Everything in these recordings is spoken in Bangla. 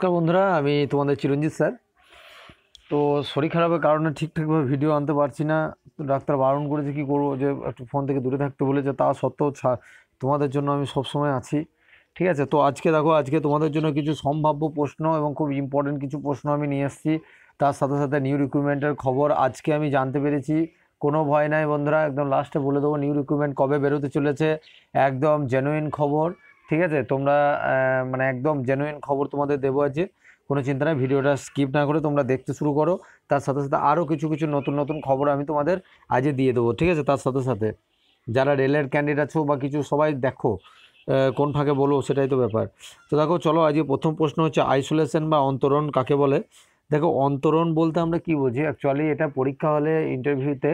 নমস্কার বন্ধুরা আমি তোমাদের চিরঞ্জিত স্যার তো শরীর খারাপের কারণে ঠিকঠাকভাবে ভিডিও আনতে পারছি না ডাক্তার বারণ করেছে কি করবো যে একটু ফোন থেকে দূরে থাকতে বলেছে তা সত্ত্বেও তোমাদের জন্য আমি সবসময় আছি ঠিক আছে তো আজকে দেখো আজকে তোমাদের জন্য কিছু সম্ভাব্য প্রশ্ন এবং খুব ইম্পর্টেন্ট কিছু প্রশ্ন আমি নিয়ে এসেছি তার সাথে সাথে নিউ রিক্রুটমেন্টের খবর আজকে আমি জানতে পেরেছি কোনো ভয় নাই বন্ধুরা একদম লাস্টে বলে দেবো নিউ রিক্রুটমেন্ট কবে বেরোতে চলেছে একদম জেনুইন খবর ঠিক আছে তোমরা মানে একদম জেনুইন খবর তোমাদের দেবো আজকে কোনো চিন্তা নেই ভিডিওটা স্কিপ না করে তোমরা দেখতে শুরু করো তার সাথে সাথে আরও কিছু কিছু নতুন নতুন খবর আমি তোমাদের আজে দিয়ে দেবো ঠিক আছে তার সাথে সাথে যারা রেলের ক্যান্ডিডেট আছো বা কিছু সবাই দেখো কোন ফাঁকে বলো সেটাই তো ব্যাপার তো দেখো চলো আজকে প্রথম প্রশ্ন হচ্ছে আইসোলেশন বা অন্তরণ কাকে বলে দেখো অন্তরণ বলতে আমরা কি বুঝি অ্যাকচুয়ালি এটা পরীক্ষা হলে ইন্টারভিউতে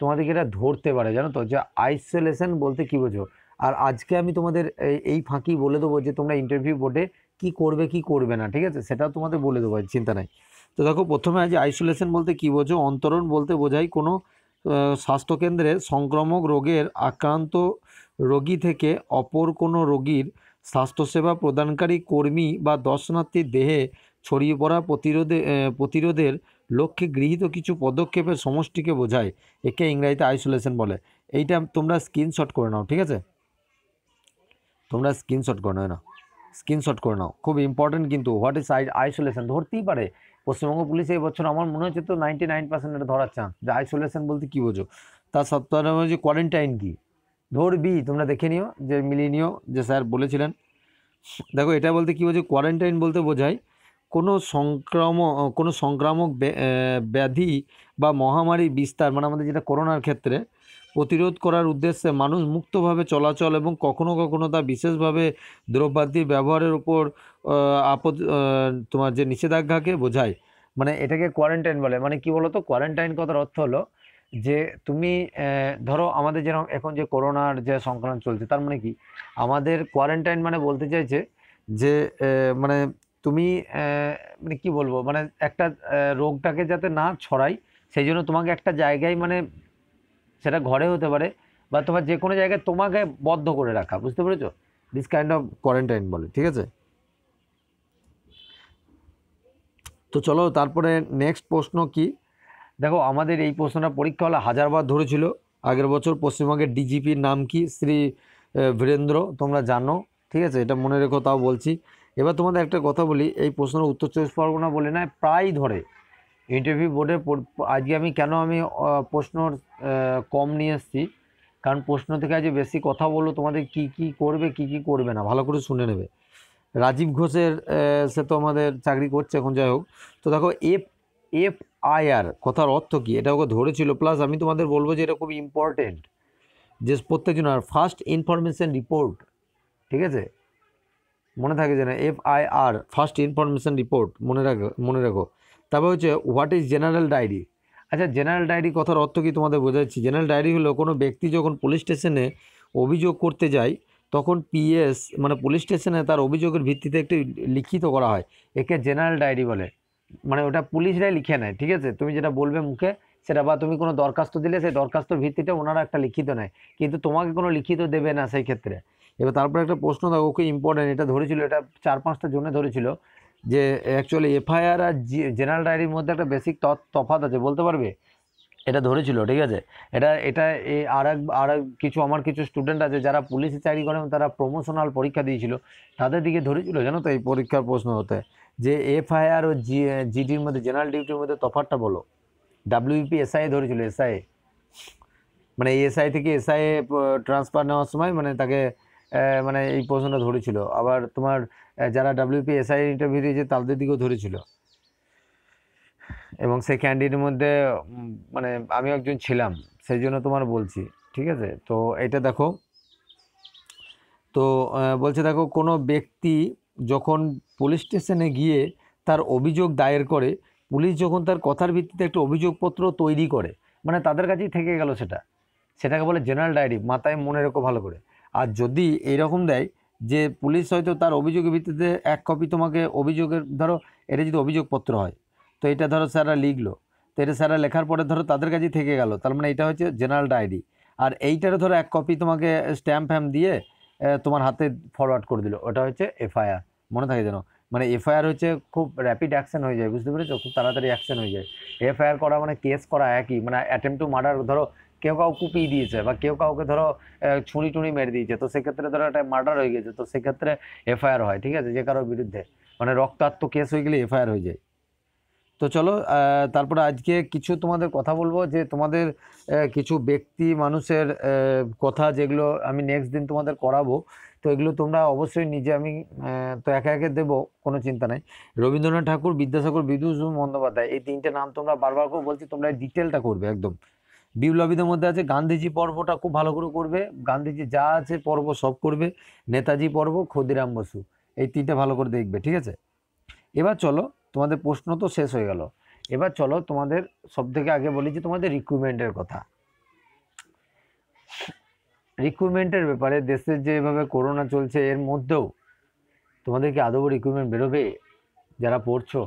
তোমাদেরকে এটা ধরতে পারে জানো তো যে আইসোলেশন বলতে কি বোঝো আর আজকে আমি তোমাদের এই ফাঁকি বলে দেবো যে তোমরা ইন্টারভিউ বোর্ডে কি করবে কি করবে না ঠিক আছে সেটাও তোমাদের বলে দেবো চিন্তা নাই তো দেখো প্রথমে আজ আইসোলেশন বলতে কী বোঝো অন্তরণ বলতে বোঝায় কোনো স্বাস্থ্যকেন্দ্রে সংক্রামক রোগের আক্রান্ত রোগী থেকে অপর কোনো রোগীর স্বাস্থ্যসেবা প্রদানকারী কর্মী বা দর্শনার্থীর দেহে ছড়িয়ে পড়া প্রতিরোধে প্রতিরোধের লক্ষ্যে গৃহীত কিছু পদক্ষেপের সমষ্টিকে বোঝায় একে ইংরাজিতে আইসোলেশন বলে এইটা তোমরা স্ক্রিনশট করে নাও ঠিক আছে তোমরা স্ক্রিনশট করে নাও না স্ক্রিনশট করে নাও খুব ইম্পর্টেন্ট কিন্তু হোয়াট ইজ আইসোলেশন ধরতেই পারে পশ্চিমবঙ্গ পুলিশ এই বছর আমার মনে হচ্ছে তো নাইনটি নাইন পার্সেন্ট এটা ধরার চান্স যে আইসোলেশন বলতে কী বোঝো তার সত্ত্বেও হচ্ছে কোয়ারেন্টাইন কী ধরবি তোমরা দেখে নিও যে মিলিয়ে নিও যে স্যার বলেছিলেন দেখো এটা বলতে কী বোঝে কোয়ারেন্টাইন বলতে বোঝায় কোনো সংক্রামক কোনো সংক্রামক ব্যাধি বা মহামারী বিস্তার মানে আমাদের যেটা করোনার ক্ষেত্রে প্রতিরোধ করার উদ্দেশ্যে মানুষ মুক্তভাবে চলাচল এবং কখনো কখনো তা বিশেষভাবে দ্রব্যাদির ব্যবহারের উপর আপদ তোমার যে নিষেধাজ্ঞাকে বোঝায় মানে এটাকে কোয়ারেন্টাইন বলে মানে কি বলতো কোয়ারেন্টাইন কথার অর্থ হলো যে তুমি ধরো আমাদের যেরকম এখন যে করোনার যে সংক্রমণ চলছে তার মানে কি আমাদের কোয়ারেন্টাইন মানে বলতে চাইছে যে মানে তুমি মানে কি বলবো মানে একটা রোগটাকে যাতে না ছড়াই সেই জন্য তোমাকে একটা জায়গায় মানে সেটা ঘরে হতে পারে বা তোমার যে কোনো জায়গায় তোমাকে বদ্ধ করে রাখা বুঝতে পেরেছো দিস কাইন্ড অফ কোয়ারেন্টাইন বলে ঠিক আছে তো চলো তারপরে নেক্সট প্রশ্ন কি দেখো আমাদের এই প্রশ্নটা পরীক্ষা হলে হাজারবার ধরেছিল আগের বছর পশ্চিমবঙ্গের ডিজিপির নাম কি শ্রী বীরেন্দ্র তোমরা জানো ঠিক আছে এটা মনে রেখো তাও বলছি এবার তোমাদের একটা কথা বলি এই প্রশ্নের উত্তর চব্বিশ পরগনা বলে না প্রায় ধরে ইন্টারভিউ বোর্ডে আজকে আমি কেন আমি প্রশ্ন কম নিয়ে এসেছি কারণ প্রশ্ন থেকে আজকে বেশি কথা বললো তোমাদের কি কি করবে কি কি করবে না ভালো করে শুনে নেবে রাজীব ঘোষের সে তো আমাদের চাকরি করছে এখন যাই হোক তো দেখো এফ এফ আই আর কথার অর্থ কী এটা ওকে ধরেছিল প্লাস আমি তোমাদের বলবো যে এটা খুব ইম্পর্টেন্ট যে প্রত্যেকজন আর ফার্স্ট ইনফরমেশান রিপোর্ট ঠিক আছে মনে থাকে যে না F I R first information report মনে রাখো মনে রাখো তারপর হচ্ছে হোয়াট ইজ জেনারেল ডায়েরি আচ্ছা জেনারেল ডায়েরি কথার অর্থ কি তোমাদের বোঝাচ্ছি জেনারেল ডায়েরি হলো কোনো ব্যক্তি যখন পুলিশ স্টেশনে অভিযোগ করতে যায় তখন পিএস মানে পুলিশ স্টেশনে তার অভিযোগের ভিত্তিতে একটি লিখিত করা হয় একে জেনারেল ডায়েরি বলে মানে ওটা পুলিশরাই লিখে নেয় ঠিক আছে তুমি যেটা বলবে মুখে সেটা বা তুমি কোনো দরখাস্ত দিলে সেই দরখাস্তর ভিত্তিতে ওনারা একটা লিখিত নেয় কিন্তু তোমাকে কোনো লিখিত দেবে না সেই ক্ষেত্রে এবার তারপরে একটা প্রশ্ন দেখো খুব ইম্পর্টেন্ট এটা ধরেছিল এটা চার পাঁচটা জনে ধরেছিল যে অ্যাকচুয়ালি এফআইআর আর জেনারেল ডায়েরির মধ্যে একটা বেসিক তফাত আছে বলতে পারবে এটা ধরেছিল ঠিক আছে এটা এটা আর এক আর কিছু আমার কিছু স্টুডেন্ট আছে যারা পুলিশে চাকরি করেন তারা প্রমোশনাল পরীক্ষা দিয়েছিল তাদের দিকে ধরেছিল জানো তো এই পরীক্ষার প্রশ্ন হতে যে এফআইআর ও জি জিডির মধ্যে জেনারেল ডিউটির মধ্যে তফাতটা বলো ডাব্লিউপি e এসআই ধরেছিল এসআই মানে এসআই থেকে এসআই ট্রান্সফার নেওয়ার সময় মানে তাকে মানে এই প্রশ্নটা ধরেছিল আবার তোমার যারা ডাব্লিউপি এসআই ইন্টারভিউ দিয়েছে তাদের দিকেও ধরেছিল এবং সেই ক্যান্ডিডেটের মধ্যে মানে আমি একজন ছিলাম সেই জন্য তোমার বলছি ঠিক আছে তো এটা দেখো তো বলছে দেখো কোনো ব্যক্তি যখন পুলিশ স্টেশনে গিয়ে তার অভিযোগ দায়ের করে পুলিশ যখন তার কথার ভিত্তিতে একটা অভিযোগপত্র তৈরি করে মানে তাদের কাছেই থেকে গেল সেটা সেটাকে বলে জেনারেল ডায়েরি মাথায় মনে রেখো ভালো করে আর যদি রকম দেয় যে পুলিশ হয়তো তার অভিযোগের ভিত্তিতে এক কপি তোমাকে অভিযোগের ধরো এটা যদি অভিযোগপত্র হয় তো এটা ধরো স্যাররা লিখলো তো এটা স্যাররা লেখার পরে ধরো তাদের কাছে থেকে গেল তার মানে এটা হচ্ছে জেনারেল ডায়েরি আর এইটারও ধরো এক কপি তোমাকে স্ট্যাম্প ফ্যাম্প দিয়ে তোমার হাতে ফরওয়ার্ড করে দিল ওটা হচ্ছে এফআইআর মনে থাকে যেন মানে এফআইআর হচ্ছে খুব র্যাপিড অ্যাকশন হয়ে যায় বুঝতে পেরেছো খুব তাড়াতাড়ি অ্যাকশন হয়ে যায় এফআইআর করা মানে কেস করা একই মানে অ্যাটেম্প টু মার্ডার ধরো কেউ কাউ কুপিয়ে দিয়েছে বা কেউ কাউকে ধরো ছুঁড়ি টুঁড়ি মেরে দিয়েছে তো সেক্ষেত্রে ধরো একটা মার্ডার হয়ে গেছে তো সেক্ষেত্রে এফআইআর হয় ঠিক আছে যে কারোর বিরুদ্ধে মানে রক্তাত্ম কেস হয়ে গেলে এফআইআর হয়ে যায় তো চলো তারপরে আজকে কিছু তোমাদের কথা বলবো যে তোমাদের কিছু ব্যক্তি মানুষের কথা যেগুলো আমি নেক্সট দিন তোমাদের করাবো তো এগুলো তোমরা অবশ্যই নিজে আমি তো একে একে দেবো কোনো চিন্তা নাই রবীন্দ্রনাথ ঠাকুর বিদ্যাসাগর বিদ্যুৎ বন্দ্যোপাধ্যায় এই তিনটে নাম তোমরা বারবার করে বলছি তোমরা ডিটেলটা করবে একদম বিপ্লবীদের মধ্যে আছে গান্ধীজি পর্বটা খুব ভালো করে করবে গান্ধীজি যা আছে পর্ব সব করবে নেতাজি পর্ব ক্ষুদিরাম বসু এই তিনটে ভালো করে দেখবে ঠিক আছে এবার চলো তোমাদের প্রশ্ন তো শেষ হয়ে গেল এবার চলো তোমাদের সব থেকে আগে বলি যে তোমাদের রিক্রুটমেন্টের কথা রিক্রুটমেন্টের ব্যাপারে দেশের যেভাবে করোনা চলছে এর মধ্যেও তোমাদের কি আদৌ রিক্রুটমেন্ট বেরোবে যারা পড়ছো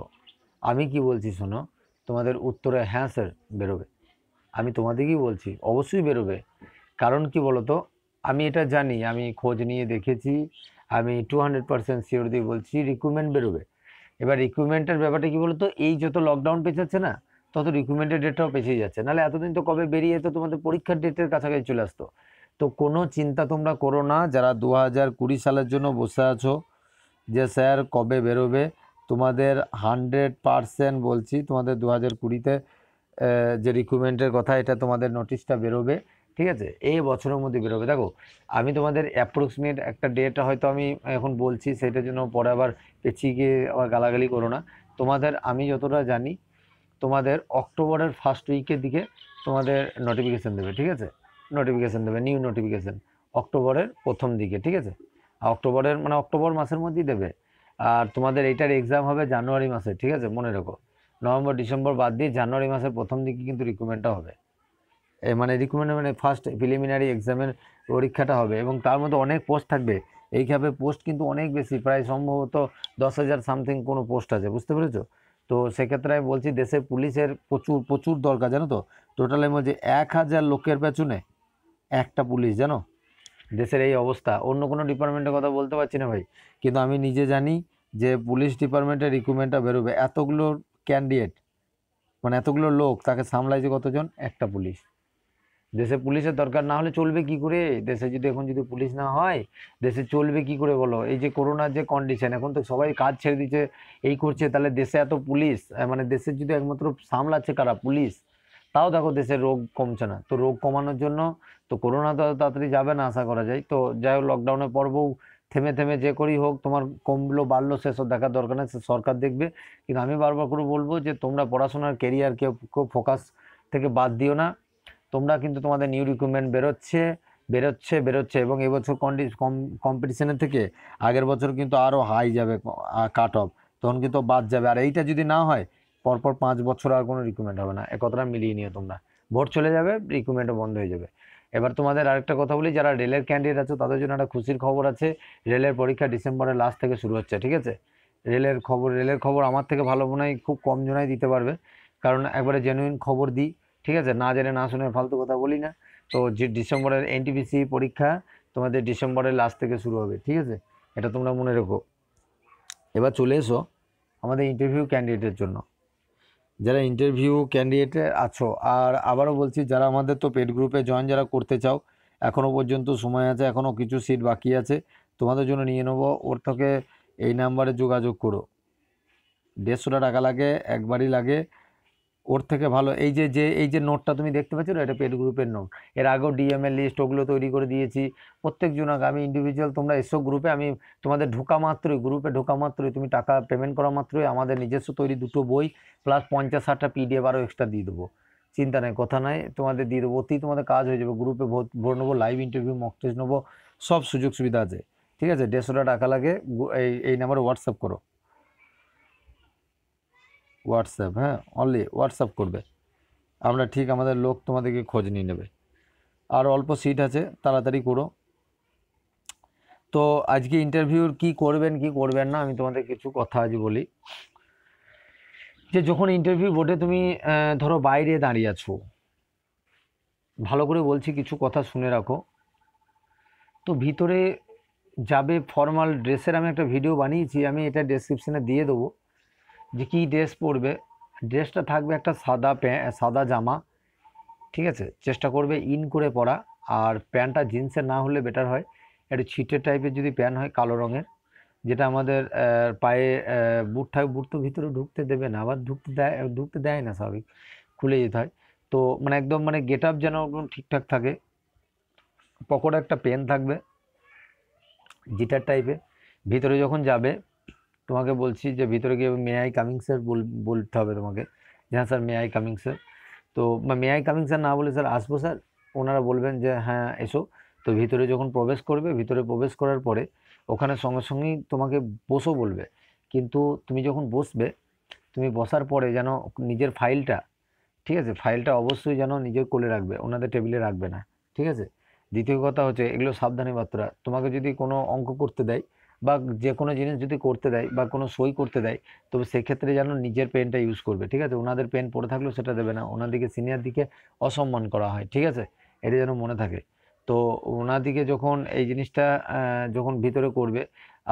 আমি কি বলছি শোনো তোমাদের উত্তরে হ্যাঁ স্যার বেরোবে আমি তোমাদেরকেই বলছি অবশ্যই বেরোবে কারণ কি বলতো আমি এটা জানি আমি খোঁজ নিয়ে দেখেছি আমি টু হান্ড্রেড পার্সেন্ট শিওর দিয়ে বলছি রিক্রুটমেন্ট বেরোবে এবার রিক্রুটমেন্টের ব্যাপারটা কি বলতো এই যত লকডাউন পেঁচাচ্ছে না তত রিক্রুটমেন্টের ডেটটাও পেছিয়ে যাচ্ছে নাহলে এতদিন তো কবে বেরিয়ে তো তোমাদের পরীক্ষার ডেটের কাছাকাছি চলে আসতো তো কোনো চিন্তা তোমরা করো না যারা দু হাজার কুড়ি সালের জন্য বসে আছো যে স্যার কবে বেরোবে তোমাদের হান্ড্রেড পারসেন্ট বলছি তোমাদের দু হাজার কুড়িতে যে রিক্রুটমেন্টের কথা এটা তোমাদের নোটিশটা বেরোবে ঠিক আছে এই বছরের মধ্যে বেরোবে দেখো আমি তোমাদের অ্যাপ্রক্সিমেট একটা ডেট হয়তো আমি এখন বলছি সেটার জন্য পরে আবার পেছিয়ে গিয়ে আবার গালাগালি করো না তোমাদের আমি যতটা জানি তোমাদের অক্টোবরের ফার্স্ট উইকের দিকে তোমাদের নোটিফিকেশান দেবে ঠিক আছে নোটিফিকেশান দেবে নিউ নোটিফিকেশান অক্টোবরের প্রথম দিকে ঠিক আছে অক্টোবরের মানে অক্টোবর মাসের মধ্যেই দেবে আর তোমাদের এইটার এক্সাম হবে জানুয়ারি মাসে ঠিক আছে মনে রেখো নভেম্বর ডিসেম্বর বাদ দিয়ে জানুয়ারি মাসের প্রথম দিকে কিন্তু রিক্রুটমেন্টটা হবে মানে রিক্রুটমেন্ট মানে ফার্স্ট প্রিলিমিনারি এক্সামের পরীক্ষাটা হবে এবং তার মধ্যে অনেক পোস্ট থাকবে এইভাবে পোস্ট কিন্তু অনেক বেশি প্রায় সম্ভবত দশ হাজার সামথিং কোনো পোস্ট আছে বুঝতে পেরেছো তো সেক্ষেত্রে আমি বলছি দেশে পুলিশের প্রচুর প্রচুর দরকার জানো তো টোটালের মধ্যে এক হাজার লোকের পেছনে একটা পুলিশ জানো দেশের এই অবস্থা অন্য কোনো ডিপার্টমেন্টের কথা বলতে পারছি না ভাই কিন্তু আমি নিজে জানি যে পুলিশ ডিপার্টমেন্টের রিক্রুটমেন্টটা বেরোবে এতগুলো ক্যান্ডিডেট মানে এতগুলো লোক তাকে সামলাইছে কতজন একটা পুলিশ দেশে পুলিশের দরকার না হলে চলবে কি করে দেশে যদি এখন যদি পুলিশ না হয় দেশে চলবে কি করে বলো এই যে করোনার যে কন্ডিশন এখন তো সবাই কাজ ছেড়ে দিচ্ছে এই করছে তাহলে দেশে এত পুলিশ মানে দেশের যদি একমাত্র সামলাচ্ছে কারা পুলিশ তাও দেখো দেশের রোগ কমছে না তো রোগ কমানোর জন্য তো করোনা তো তাড়াতাড়ি যাবে না আশা করা যায় তো যাই হোক লকডাউনের পর্বও থেমে থেমে যে করি হোক তোমার কমলো বাড়লো সেসব দেখার দরকার নেই সরকার দেখবে কিন্তু আমি বারবার করে বলবো যে তোমরা পড়াশোনার কেরিয়ার কেউ ফোকাস থেকে বাদ দিও না তোমরা কিন্তু তোমাদের নিউ রিক্রুটমেন্ট বেরোচ্ছে বেরোচ্ছে বেরোচ্ছে এবং এবছর কন্ডি কম্পিটিশনের থেকে আগের বছর কিন্তু আরও হাই যাবে কাট অফ তখন কিন্তু বাদ যাবে আর এইটা যদি না হয় পরপর পাঁচ বছর আর কোনো রিক্রুটমেন্ট হবে না এ মিলিয়ে নিও তোমরা ভোট চলে যাবে রিক্রুটমেন্টও বন্ধ হয়ে যাবে এবার তোমাদের আরেকটা কথা বলি যারা রেলের ক্যান্ডিডেট আছে তাদের জন্য একটা খুশির খবর আছে রেলের পরীক্ষা ডিসেম্বরের লাস্ট থেকে শুরু হচ্ছে ঠিক আছে রেলের খবর রেলের খবর আমার থেকে ভালো মনে হয় খুব কম জনাই দিতে পারবে কারণ একবারে জেনুইন খবর দিই ঠিক আছে না জেনে না শুনে ফালতু কথা বলি না তো যে ডিসেম্বরের এনটিপিসি পরীক্ষা তোমাদের ডিসেম্বরের লাস্ট থেকে শুরু হবে ঠিক আছে এটা তোমরা মনে রেখো এবার চলে এসো আমাদের ইন্টারভিউ ক্যান্ডিডেটের জন্য যারা ইন্টারভিউ ক্যান্ডিডেটে আছো আর আবারও বলছি যারা আমাদের তো পেড গ্রুপে জয়েন যারা করতে চাও এখনও পর্যন্ত সময় আছে এখনও কিছু সিট বাকি আছে তোমাদের জন্য নিয়ে নেবো ওর থেকে এই নাম্বারে যোগাযোগ করো দেড়শোটা টাকা লাগে একবারই লাগে ওর থেকে ভালো এই যে যে এই যে নোটটা তুমি দেখতে পাচ্ছ না এটা পেড গ্রুপের নোট এর আগেও ডিএমএল লিস্ট ওগুলো তৈরি করে দিয়েছি প্রত্যেক জনকে আমি ইন্ডিভিজুয়াল তোমরা এসব গ্রুপে আমি তোমাদের ঢোকা মাত্রই গ্রুপে ঢোকা মাত্রই তুমি টাকা পেমেন্ট করা মাত্রই আমাদের নিজস্ব তৈরি দুটো বই প্লাস পঞ্চাশ ষাটটা পিডিএফ আরও এক্সট্রা দিয়ে দেবো চিন্তা নেই কথা নাই তোমাদের দিয়ে দেবো অতি তোমাদের কাজ হয়ে যাবে গ্রুপে ভোট নেবো লাইভ ইন্টারভিউ মকটেজ নেবো সব সুযোগ সুবিধা আছে ঠিক আছে দেড়শোটা টাকা লাগে এই এই নাম্বারে হোয়াটসঅ্যাপ করো হোয়াটসঅ্যাপ হ্যাঁ অনলি হোয়াটসঅ্যাপ করবে আমরা ঠিক আমাদের লোক তোমাদেরকে খোঁজ নিয়ে নেবে আর অল্প সিট আছে তাড়াতাড়ি করো তো আজকে ইন্টারভিউর কি করবেন কি করবেন না আমি তোমাদের কিছু কথা আজ বলি যে যখন ইন্টারভিউ বোর্ডে তুমি ধরো বাইরে দাঁড়িয়ে আছো ভালো করে বলছি কিছু কথা শুনে রাখো তো ভিতরে যাবে ফর্মাল ড্রেসের আমি একটা ভিডিও বানিয়েছি আমি এটা ডেসক্রিপশানে দিয়ে দেবো যে কী ড্রেস পরবে ড্রেসটা থাকবে একটা সাদা প্যান্ট সাদা জামা ঠিক আছে চেষ্টা করবে ইন করে পরা আর প্যান্টটা জিন্সের না হলে বেটার হয় একটু ছিটের টাইপের যদি প্যান্ট হয় কালো রঙের যেটা আমাদের পায়ে বুট থাকে বুট তো ভিতরে ঢুকতে দেবে না আবার ঢুকতে দেয় ঢুকতে দেয় না স্বাভাবিক খুলে যেতে হয় তো মানে একদম মানে গেট আপ যেন একদম ঠিকঠাক থাকে পকেটে একটা পেন থাকবে জিটার টাইপে ভিতরে যখন যাবে তোমাকে বলছি যে ভিতরে গিয়ে মে আই কামিং স্যার বলতে হবে তোমাকে যে হ্যাঁ sir may I coming sir তো মে আই কামিং স্যার না বলে স্যার আসবো স্যার ওনারা বলবেন যে হ্যাঁ এসো তো ভিতরে যখন প্রবেশ করবে ভিতরে প্রবেশ করার পরে ওখানে সঙ্গে সঙ্গেই তোমাকে বসো বলবে কিন্তু তুমি যখন বসবে তুমি বসার পরে যেন নিজের ফাইলটা ঠিক আছে ফাইলটা অবশ্যই যেন নিজের কোলে রাখবে ওনাদের টেবিলে রাখবে না ঠিক আছে দ্বিতীয় কথা হচ্ছে এগুলো সাবধানী বার্তা তোমাকে যদি কোনো অঙ্ক করতে দেয় বা যে কোনো জিনিস যদি করতে দেয় বা কোনো সই করতে দেয় তবে সেক্ষেত্রে যেন নিজের পেনটা ইউজ করবে ঠিক আছে ওনাদের পেন পড়ে থাকলেও সেটা দেবে না ওনাদিকে সিনিয়র দিকে অসম্মান করা হয় ঠিক আছে এটা যেন মনে থাকে তো ওনাদিকে যখন এই জিনিসটা যখন ভিতরে করবে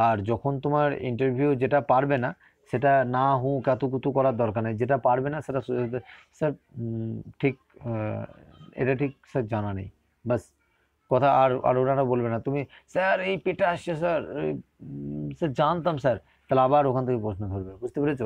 আর যখন তোমার ইন্টারভিউ যেটা পারবে না সেটা না হু কাতুকুতু করার দরকার নেই যেটা পারবে না সেটা স্যার ঠিক এটা ঠিক স্যার জানা নেই বাস কথা আর আর ওনারা বলবে না তুমি স্যার এই পেটে আসছে স্যার স্যার জানতাম স্যার তাহলে আবার ওখান থেকে প্রশ্ন ধরবে বুঝতে পেরেছো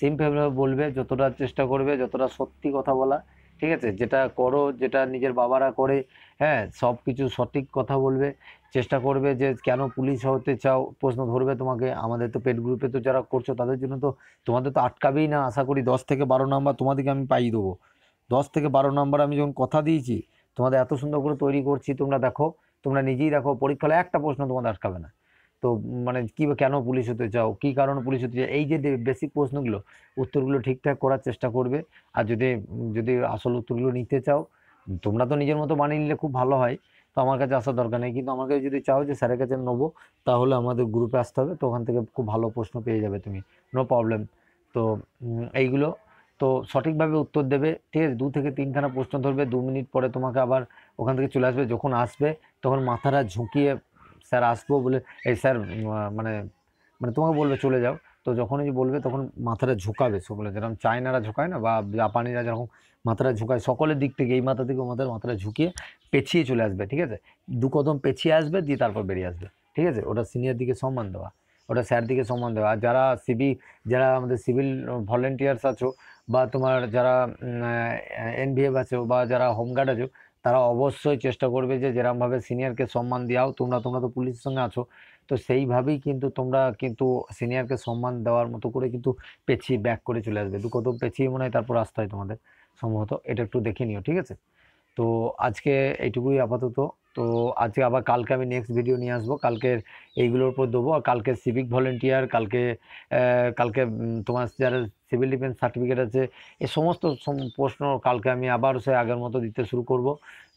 সেম সিম্পলভাবে বলবে যতটা চেষ্টা করবে যতটা সত্যি কথা বলা ঠিক আছে যেটা করো যেটা নিজের বাবারা করে হ্যাঁ সব কিছু সঠিক কথা বলবে চেষ্টা করবে যে কেন পুলিশ হতে চাও প্রশ্ন ধরবে তোমাকে আমাদের তো পেট গ্রুপে তো যারা করছো তাদের জন্য তো তোমাদের তো আটকাবেই না আশা করি দশ থেকে বারো নাম্বার তোমাদেরকে আমি পাইয়ে দেবো দশ থেকে বারো নাম্বার আমি যখন কথা দিয়েছি তোমাদের এত সুন্দর করে তৈরি করছি তোমরা দেখো তোমরা নিজেই দেখো পরীক্ষালে একটা প্রশ্ন তোমাদের আটকাবে না তো মানে কী কেন পুলিশ হতে চাও কী কারণে পুলিশ হতে চাও এই যে বেসিক প্রশ্নগুলো উত্তরগুলো ঠিকঠাক করার চেষ্টা করবে আর যদি যদি আসল উত্তরগুলো নিতে চাও তোমরা তো নিজের মতো বানিয়ে নিলে খুব ভালো হয় তো আমার কাছে আসার দরকার নেই কিন্তু আমার কাছে যদি চাও যে স্যারের কাছে নেবো তাহলে আমাদের গ্রুপে আসতে হবে তো ওখান থেকে খুব ভালো প্রশ্ন পেয়ে যাবে তুমি নো প্রবলেম তো এইগুলো তো সঠিকভাবে উত্তর দেবে ঠিক আছে দু থেকে তিনখানা প্রশ্ন ধরবে দু মিনিট পরে তোমাকে আবার ওখান থেকে চলে আসবে যখন আসবে তখন মাথাটা ঝুঁকিয়ে স্যার আসবো বলে এই স্যার মানে মানে তোমাকে বলবে চলে যাও তো যখনই বলবে তখন মাথাটা ঝুঁকাবে সকলে যেরকম চায়নারা ঝুঁকায় না বা জাপানিরা যেরকম মাথাটা ঝুঁকায় সকলের দিক থেকে এই মাথা থেকে মাথার মাথাটা ঝুঁকিয়ে পেছিয়ে চলে আসবে ঠিক আছে দু কদম পেছিয়ে আসবে দিয়ে তারপর বেরিয়ে আসবে ঠিক আছে ওটা সিনিয়র দিকে সম্মান দেওয়া ওটা স্যার দিকে সম্মান দেওয়া আর যারা সিভি যারা আমাদের সিভিল ভলেন্টিয়ার্স আছো বা তোমার যারা এনভিএফ আছে বা যারা হোমগার্ড আছো তারা অবশ্যই চেষ্টা করবে যে যেরমভাবে সিনিয়রকে সম্মান দেওয়াও তোমরা তোমরা তো পুলিশের সঙ্গে আছো তো সেইভাবেই কিন্তু তোমরা কিন্তু সিনিয়রকে সম্মান দেওয়ার মতো করে কিন্তু পেছিয়ে ব্যাক করে চলে আসবে দু কত পেছিয়ে মনে হয় তারপর আসতে হয় তোমাদের সম্ভবত এটা একটু দেখে নিও ঠিক আছে তো আজকে এইটুকুই আপাতত তো আজকে আবার কালকে আমি নেক্সট ভিডিও নিয়ে আসবো কালকের এইগুলোর উপর দেবো আর কালকে সিভিক ভলেন্টিয়ার কালকে কালকে তোমার যারা সিভিল ডিফেন্স সার্টিফিকেট আছে এ সমস্ত প্রশ্ন কালকে আমি আবার সে আগের মতো দিতে শুরু করব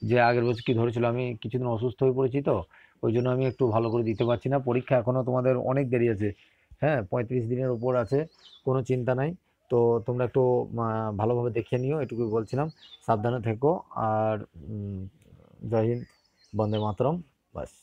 যে আগের বছর কী ধরেছিল আমি কিছুদিন অসুস্থ হয়ে পড়েছি তো ওই জন্য আমি একটু ভালো করে দিতে পারছি না পরীক্ষা এখনও তোমাদের অনেক দেরি আছে হ্যাঁ পঁয়ত্রিশ দিনের উপর আছে কোনো চিন্তা নাই তো তোমরা একটু ভালোভাবে দেখিয়ে নিও এটুকুই বলছিলাম সাবধানে থেকো আর জয় হিন্দ বন্দে মাতরম বাস